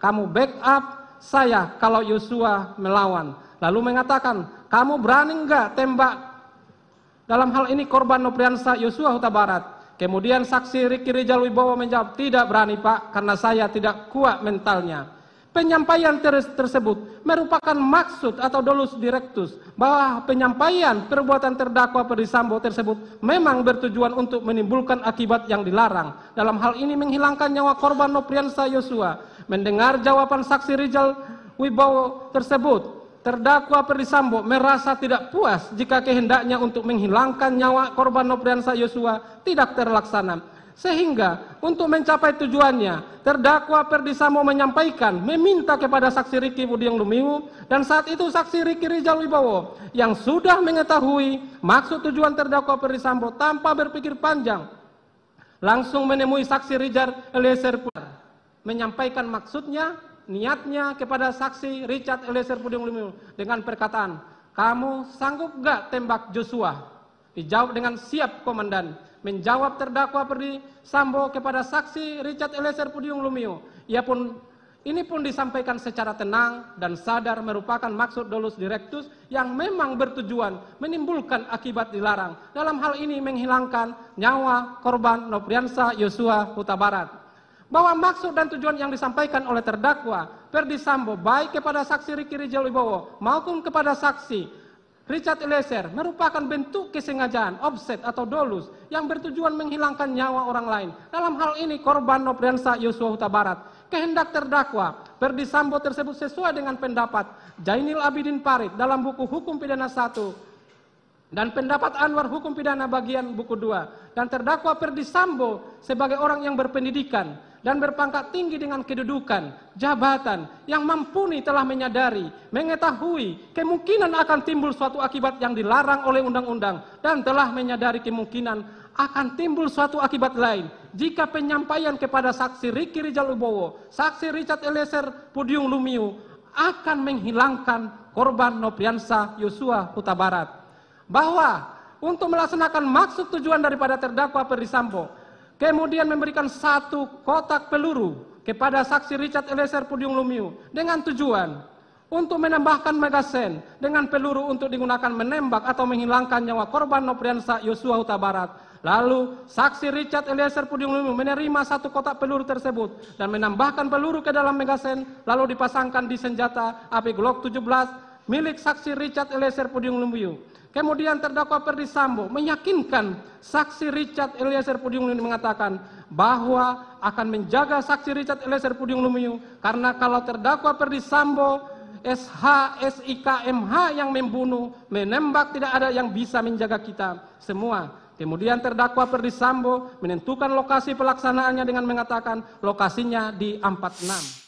kamu backup saya kalau Yosua melawan. Lalu mengatakan, kamu berani enggak tembak? Dalam hal ini korban Nopriansa Yosua Huta Barat. Kemudian saksi Riki Rijal Wibowo menjawab, tidak berani pak, karena saya tidak kuat mentalnya. Penyampaian terus tersebut merupakan maksud atau dolus directus bahwa penyampaian perbuatan terdakwa perisambo tersebut memang bertujuan untuk menimbulkan akibat yang dilarang. Dalam hal ini menghilangkan nyawa korban Nopriansa Yosua Mendengar jawaban saksi Rizal Wibowo tersebut, terdakwa Perdisambo merasa tidak puas jika kehendaknya untuk menghilangkan nyawa korban Nopriansa Yosua tidak terlaksana. Sehingga untuk mencapai tujuannya, terdakwa Perdisambo menyampaikan, meminta kepada saksi Riki Budiang Lumiu, dan saat itu saksi Riki Rizal Wibowo yang sudah mengetahui maksud tujuan terdakwa Perdisambo tanpa berpikir panjang, langsung menemui saksi Rizal Eliezer Putar menyampaikan maksudnya, niatnya kepada saksi Richard Eliezer Puding Lumiu dengan perkataan, kamu sanggup gak tembak Joshua? Dijawab dengan siap komandan. Menjawab terdakwa Perdi Sambo kepada saksi Richard Eliezer Pudium Lumiu. Ia pun ini pun disampaikan secara tenang dan sadar merupakan maksud dolus direktus yang memang bertujuan menimbulkan akibat dilarang. Dalam hal ini menghilangkan nyawa korban Nopriansa Yosua Huta Barat bahwa maksud dan tujuan yang disampaikan oleh terdakwa Ferdi Sambo baik kepada saksi Riki Rijal Wibowo maupun kepada saksi Richard Eliezer merupakan bentuk kesengajaan, offset atau dolus yang bertujuan menghilangkan nyawa orang lain. Dalam hal ini korban Nopriansa Yosua Huta Barat. Kehendak terdakwa Ferdi Sambo tersebut sesuai dengan pendapat Jainil Abidin Parit dalam buku Hukum Pidana 1 dan pendapat Anwar hukum pidana bagian buku 2 dan terdakwa Perdi Sambo sebagai orang yang berpendidikan dan berpangkat tinggi dengan kedudukan, jabatan yang mampuni telah menyadari, mengetahui kemungkinan akan timbul suatu akibat yang dilarang oleh undang-undang dan telah menyadari kemungkinan akan timbul suatu akibat lain jika penyampaian kepada saksi Riki Rizal Ubowo, saksi Richard Eliezer Pudiung Lumiu akan menghilangkan korban Nopriansa Yosua Huta Barat bahwa untuk melaksanakan maksud tujuan daripada terdakwa Perdisambo, kemudian memberikan satu kotak peluru kepada saksi Richard Eliezer Pudium Lumiu dengan tujuan untuk menambahkan megasen dengan peluru untuk digunakan menembak atau menghilangkan nyawa korban Nopriansa Yosua Huta Barat. Lalu saksi Richard Eliezer Pudium Lumiu menerima satu kotak peluru tersebut dan menambahkan peluru ke dalam megasen lalu dipasangkan di senjata api Glock 17 milik saksi Richard Eliezer Pudium Lumiu. Kemudian terdakwa Perdi Sambo meyakinkan saksi Richard Eliezer Pudium Lumiu mengatakan bahwa akan menjaga saksi Richard Eliezer Pudium Lumiu karena kalau terdakwa Perdi Sambo SH, SIK, MH yang membunuh, menembak tidak ada yang bisa menjaga kita semua. Kemudian terdakwa Perdi Sambo menentukan lokasi pelaksanaannya dengan mengatakan lokasinya di 46.